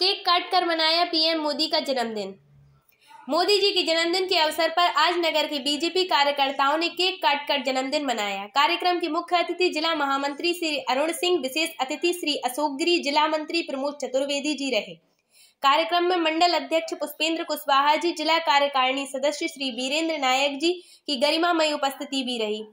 cake काट कर मनाया पीएम मोदी का जन्मदिन मोदी जी के जन्मदिन के अवसर पर आज नगर के बीजेपी कार्यकर्ताओं ने केक काट कर जन्मदिन मनाया कार्यक्रम के मुख्य अतिथि जिला महामंत्री श्री अरुण सिंह विशेष अतिथि श्री अशोक गिरी जिला मंत्री प्रमोद चतुर्वेदी जी रहे कार्यक्रम में मंडल अध्यक्ष पुष्पेंद्र कुशवाहा जी जिला कार्यकारिणी सदस्य श्री वीरेंद्र नायक जी की गरिमामयी उपस्थिति भी रही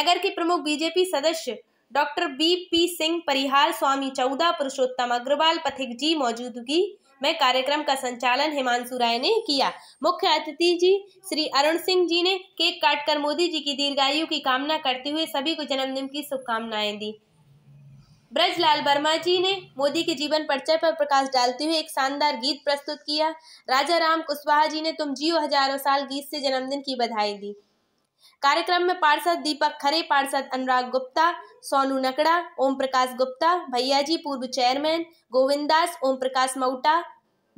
नगर के प्रमुख बीजेपी सदस्य doctor B P Singh Parihar Swami चौदह पुरुषोत्तम अग्रवाल पथिक जी मौजूदगी में कार्यक्रम का संचालन हिमांशु राय ने किया मुख्य अतिथि जी श्री अरुण सिंह जी ने केक काटकर मोदी जी की दीर्घायु की कामना करते हुए सभी को जन्मदिन की शुभकामनाएं दी ब्रजलाल वर्मा जी ने मोदी के जीवन परिचय पर प्रकाश डालते हुए एक शानदार गीत प्रस्तुत किया राजा राम कुशवाहा जी ने तुम जियो हजारों साल गीत से जन्मदिन की बधाई दी कार्यक्रम में पार्षद दीपक खरे पार्षद अनुराग गुप्ता सोनू नकड़ा ओम प्रकाश गुप्ता भैयाजी पूर्व चेयरमैन दास ओम प्रकाश मऊटा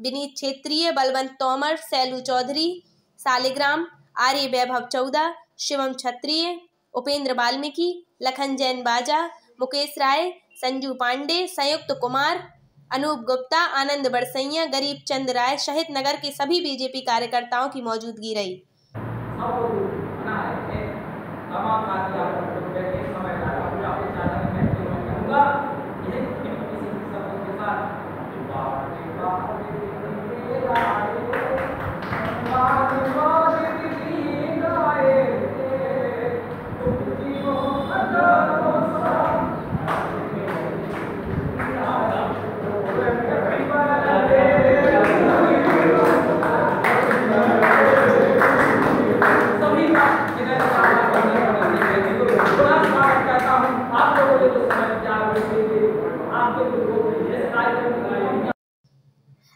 विनीत क्षेत्रीय बलवंत तोमर सैलू चौधरी सालिग्राम आर्य वैभव चौदा शिवम क्षत्रिय उपेंद्र वाल्मीकि लखन जैन बाजा मुकेश राय संजू पांडे संयुक्त कुमार अनूप गुप्ता आनंद बड़सैया गरीब चंद राय शहीद नगर के सभी बीजेपी कार्यकर्ताओं की मौजूदगी रही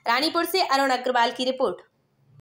रानीपुर से अरुण अग्रवाल की रिपोर्ट